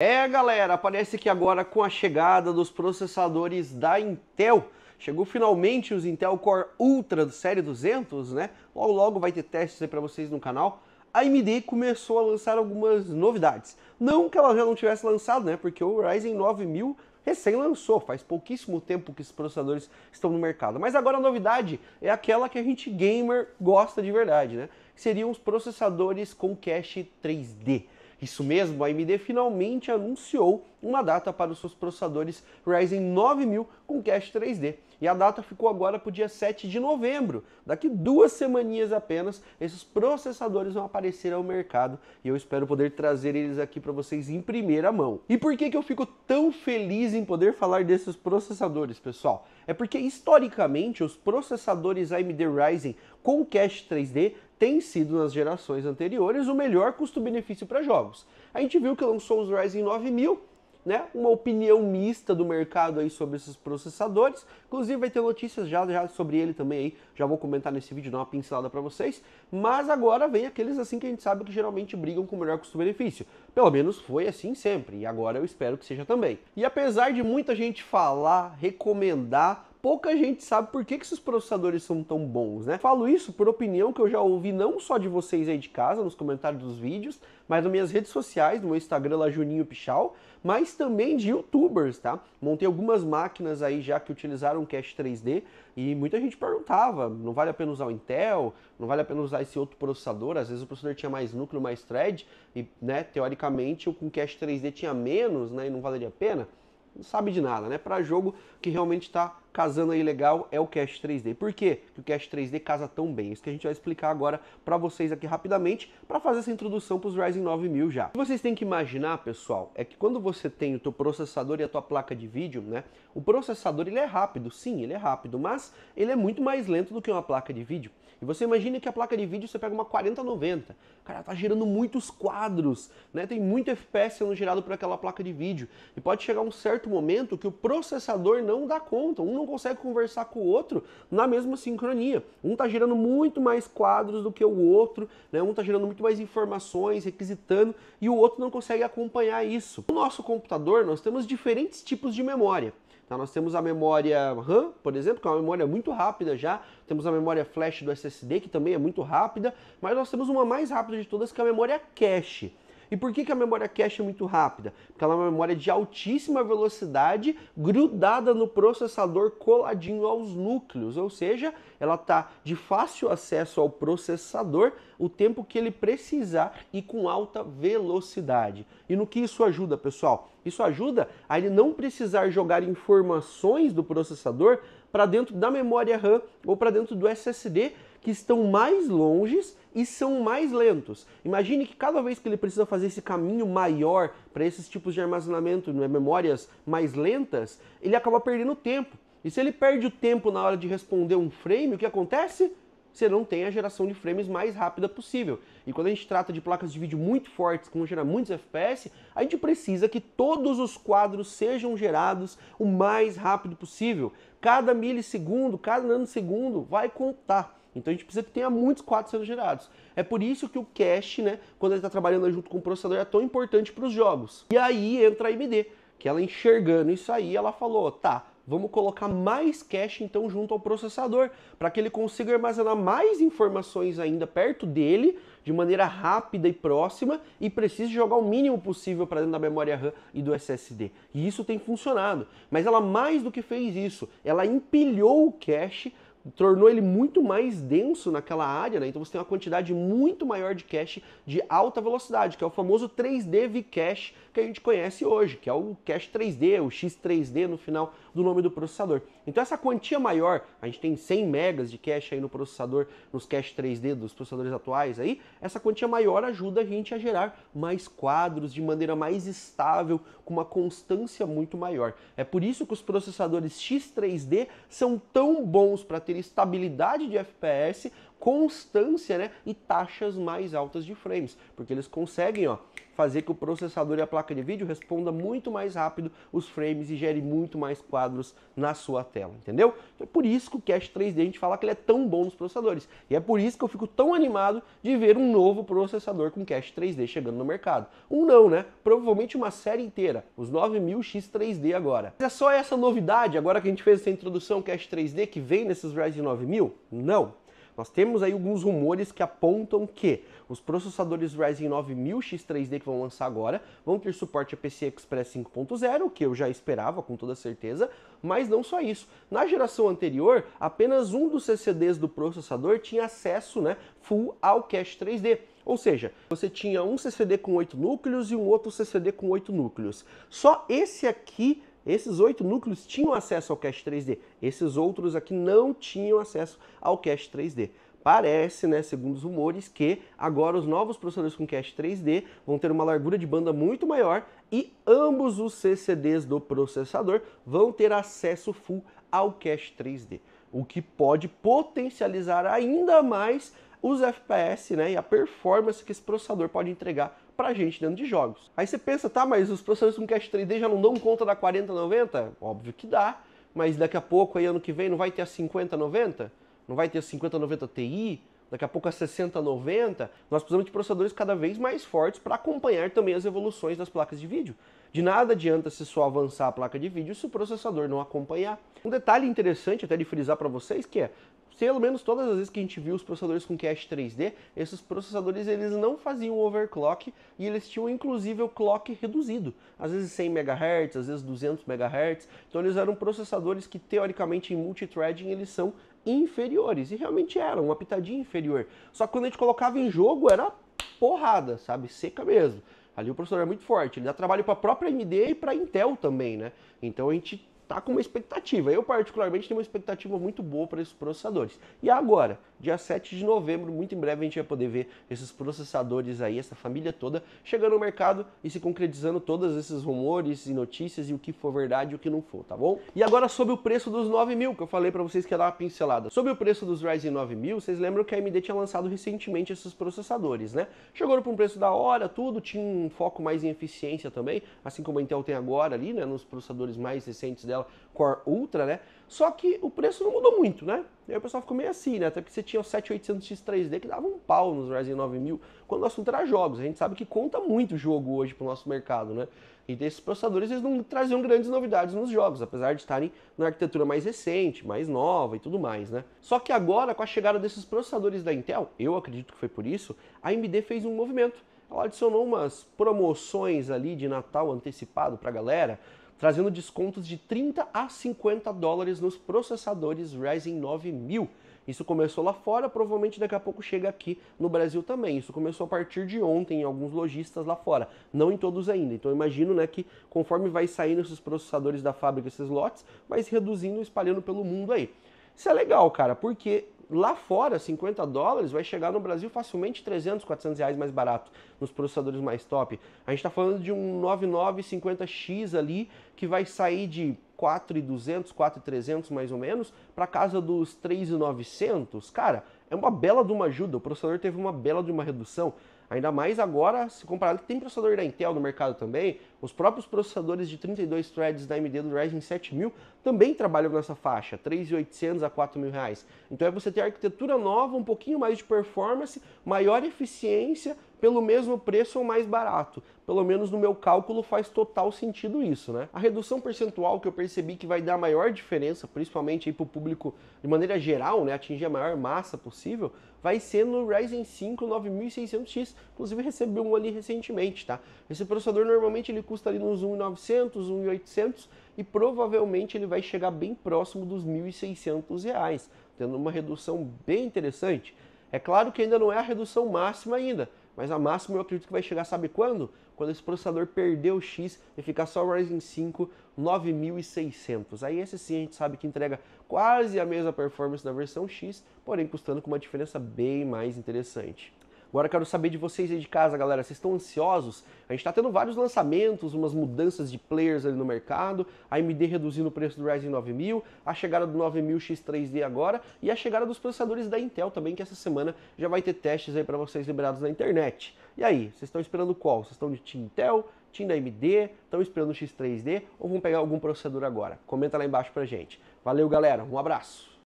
É, galera, parece que agora com a chegada dos processadores da Intel, chegou finalmente os Intel Core Ultra série 200, né? Logo logo vai ter testes aí para vocês no canal. A AMD começou a lançar algumas novidades. Não que ela já não tivesse lançado, né? Porque o Ryzen 9000 recém lançou, faz pouquíssimo tempo que esses processadores estão no mercado. Mas agora a novidade é aquela que a gente gamer gosta de verdade, né? seriam os processadores com cache 3D. Isso mesmo, a AMD finalmente anunciou uma data para os seus processadores Ryzen 9000 com cache 3D. E a data ficou agora para o dia 7 de novembro. Daqui duas semaninhas apenas, esses processadores vão aparecer ao mercado e eu espero poder trazer eles aqui para vocês em primeira mão. E por que, que eu fico tão feliz em poder falar desses processadores, pessoal? É porque historicamente os processadores AMD Ryzen com cache 3D tem sido nas gerações anteriores o melhor custo-benefício para jogos. A gente viu que lançou os Ryzen 9000, né? Uma opinião mista do mercado aí sobre esses processadores. Inclusive vai ter notícias já, já sobre ele também aí. Já vou comentar nesse vídeo, dar uma pincelada para vocês. Mas agora vem aqueles assim que a gente sabe que geralmente brigam com o melhor custo-benefício. Pelo menos foi assim sempre e agora eu espero que seja também. E apesar de muita gente falar, recomendar pouca gente sabe por que, que esses processadores são tão bons, né? Falo isso por opinião que eu já ouvi não só de vocês aí de casa, nos comentários dos vídeos, mas nas minhas redes sociais, no meu Instagram lá, Juninho Pichal, mas também de youtubers, tá? Montei algumas máquinas aí já que utilizaram cache 3D e muita gente perguntava, não vale a pena usar o Intel? Não vale a pena usar esse outro processador? Às vezes o processador tinha mais núcleo, mais thread e, né, teoricamente, com cache 3D tinha menos, né, e não valeria a pena não sabe de nada, né? Para jogo que realmente está casando aí legal é o Cache 3D. Por quê que o Cache 3D casa tão bem? Isso que a gente vai explicar agora para vocês aqui rapidamente, para fazer essa introdução para os Ryzen 9000 já. O que vocês têm que imaginar, pessoal, é que quando você tem o teu processador e a tua placa de vídeo, né? O processador ele é rápido, sim, ele é rápido, mas ele é muito mais lento do que uma placa de vídeo. E você imagina que a placa de vídeo você pega uma 4090. Cara, tá gerando muitos quadros, né? Tem muito FPS sendo gerado por aquela placa de vídeo. E pode chegar um certo momento que o processador não dá conta, um não consegue conversar com o outro na mesma sincronia. Um tá gerando muito mais quadros do que o outro, né? Um tá gerando muito mais informações, requisitando, e o outro não consegue acompanhar isso. No nosso computador, nós temos diferentes tipos de memória. Tá, nós temos a memória RAM, por exemplo, que é uma memória muito rápida já. Temos a memória flash do SSD, que também é muito rápida. Mas nós temos uma mais rápida de todas, que é a memória cache. E por que, que a memória cache é muito rápida? Porque ela é uma memória de altíssima velocidade grudada no processador coladinho aos núcleos, ou seja, ela está de fácil acesso ao processador o tempo que ele precisar e com alta velocidade. E no que isso ajuda, pessoal? Isso ajuda a ele não precisar jogar informações do processador para dentro da memória RAM ou para dentro do SSD que estão mais longes e são mais lentos. Imagine que cada vez que ele precisa fazer esse caminho maior para esses tipos de armazenamento, né, memórias mais lentas, ele acaba perdendo tempo. E se ele perde o tempo na hora de responder um frame, o que acontece? você não tem a geração de frames mais rápida possível. E quando a gente trata de placas de vídeo muito fortes, que vão gerar muitos FPS, a gente precisa que todos os quadros sejam gerados o mais rápido possível. Cada milissegundo, cada nanosegundo vai contar. Então a gente precisa que tenha muitos quadros sendo gerados. É por isso que o cache, né, quando ele está trabalhando junto com o processador, é tão importante para os jogos. E aí entra a AMD, que ela enxergando isso aí, ela falou, tá, vamos colocar mais cache então junto ao processador, para que ele consiga armazenar mais informações ainda perto dele, de maneira rápida e próxima, e precise jogar o mínimo possível para dentro da memória RAM e do SSD. E isso tem funcionado, mas ela mais do que fez isso, ela empilhou o cache tornou ele muito mais denso naquela área, né? então você tem uma quantidade muito maior de cache de alta velocidade, que é o famoso 3D V-Cache que a gente conhece hoje, que é o cache 3D, o X3D no final do nome do processador. Então essa quantia maior, a gente tem 100 megas de cache aí no processador, nos cache 3D dos processadores atuais aí, essa quantia maior ajuda a gente a gerar mais quadros de maneira mais estável, com uma constância muito maior. É por isso que os processadores X3D são tão bons para ter estabilidade de FPS, constância né, e taxas mais altas de frames, porque eles conseguem ó, fazer que o processador e a placa de vídeo responda muito mais rápido os frames e gere muito mais quadros na sua tela, entendeu? Então é por isso que o Cache 3D a gente fala que ele é tão bom nos processadores. E é por isso que eu fico tão animado de ver um novo processador com Cache 3D chegando no mercado. Um não, né? Provavelmente uma série inteira, os 9000X3D agora. Mas é só essa novidade, agora que a gente fez essa introdução Cache 3D, que vem nesses Ryzen 9000? Não. Nós temos aí alguns rumores que apontam que os processadores Ryzen 9000 X3D que vão lançar agora vão ter suporte a PCI Express 5.0, o que eu já esperava com toda certeza, mas não só isso. Na geração anterior, apenas um dos CCDs do processador tinha acesso né, full ao cache 3D. Ou seja, você tinha um CCD com 8 núcleos e um outro CCD com 8 núcleos. Só esse aqui esses oito núcleos tinham acesso ao cache 3D, esses outros aqui não tinham acesso ao cache 3D. Parece, né, segundo os rumores, que agora os novos processadores com cache 3D vão ter uma largura de banda muito maior e ambos os CCDs do processador vão ter acesso full ao cache 3D, o que pode potencializar ainda mais os FPS né, e a performance que esse processador pode entregar pra gente dentro de jogos. Aí você pensa, tá, mas os processadores com cache 3D já não dão conta da 4090? Óbvio que dá, mas daqui a pouco, aí ano que vem, não vai ter a 5090? Não vai ter a 5090 Ti? Daqui a pouco a 6090? Nós precisamos de processadores cada vez mais fortes para acompanhar também as evoluções das placas de vídeo. De nada adianta se só avançar a placa de vídeo se o processador não acompanhar. Um detalhe interessante até de frisar para vocês que é, pelo menos todas as vezes que a gente viu os processadores com cache 3D, esses processadores eles não faziam overclock e eles tinham inclusive o clock reduzido, às vezes 100 MHz, às vezes 200 MHz. Então eles eram processadores que teoricamente em multithreading eles são inferiores e realmente eram uma pitadinha inferior. Só que quando a gente colocava em jogo era porrada, sabe, seca mesmo. Ali o processador é muito forte, ele dá trabalho para a própria AMD e para a Intel também, né? Então a gente tá com uma expectativa. Eu, particularmente, tenho uma expectativa muito boa para esses processadores. E agora? dia 7 de novembro, muito em breve a gente vai poder ver esses processadores aí, essa família toda, chegando no mercado e se concretizando todos esses rumores e notícias e o que for verdade e o que não for, tá bom? E agora sobre o preço dos 9000, que eu falei para vocês que ia dar uma pincelada. Sobre o preço dos Ryzen 9000, vocês lembram que a AMD tinha lançado recentemente esses processadores, né? Chegou para um preço da hora, tudo, tinha um foco mais em eficiência também, assim como a Intel tem agora ali, né, nos processadores mais recentes dela, Core Ultra, né? Só que o preço não mudou muito, né? E aí o pessoal ficou meio assim, né? Até porque você tinha o 7800X 3D que dava um pau nos Ryzen 9000, quando o assunto era jogos. A gente sabe que conta muito jogo hoje para o nosso mercado, né? E desses processadores eles não traziam grandes novidades nos jogos, apesar de estarem na arquitetura mais recente, mais nova e tudo mais, né? Só que agora, com a chegada desses processadores da Intel, eu acredito que foi por isso, a AMD fez um movimento. Ela adicionou umas promoções ali de Natal antecipado para a galera, trazendo descontos de 30 a 50 dólares nos processadores Ryzen 9000. Isso começou lá fora, provavelmente daqui a pouco chega aqui no Brasil também. Isso começou a partir de ontem em alguns lojistas lá fora, não em todos ainda. Então imagino né, que conforme vai saindo esses processadores da fábrica, esses lotes, vai se reduzindo e espalhando pelo mundo aí. Isso é legal, cara, porque lá fora, 50 dólares, vai chegar no Brasil facilmente 300, 400 reais mais barato, nos processadores mais top. A gente está falando de um 9950X ali, que vai sair de 4,200, 4,300 mais ou menos, para casa dos 3,900. Cara, é uma bela de uma ajuda, o processador teve uma bela de uma redução. Ainda mais agora, se comparado que tem processador da Intel no mercado também, os próprios processadores de 32 threads da AMD do Ryzen 7000 também trabalham nessa faixa, 3.800 a 4.000 reais. Então é você ter arquitetura nova, um pouquinho mais de performance, maior eficiência pelo mesmo preço ou mais barato. Pelo menos no meu cálculo faz total sentido isso, né? A redução percentual que eu percebi que vai dar maior diferença, principalmente para o público de maneira geral, né, atingir a maior massa possível, vai ser no Ryzen 5 9600X. Inclusive recebi um ali recentemente, tá? Esse processador normalmente ele custa ali nos 1900, 1800 e provavelmente ele vai chegar bem próximo dos 1600 reais, tendo uma redução bem interessante. É claro que ainda não é a redução máxima ainda, mas a máxima eu é acredito que vai chegar, sabe quando? Quando esse processador perder o X e ficar só o Ryzen 5 9600. Aí esse sim a gente sabe que entrega quase a mesma performance da versão X, porém custando com uma diferença bem mais interessante. Agora quero saber de vocês aí de casa, galera. Vocês estão ansiosos? A gente está tendo vários lançamentos, umas mudanças de players ali no mercado, a AMD reduzindo o preço do Ryzen 9000, a chegada do 9000X3D agora e a chegada dos processadores da Intel também, que essa semana já vai ter testes aí para vocês liberados na internet. E aí, vocês estão esperando qual? Vocês estão de Team Intel, Team da AMD, estão esperando o X3D ou vão pegar algum processador agora? Comenta lá embaixo pra gente. Valeu, galera. Um abraço.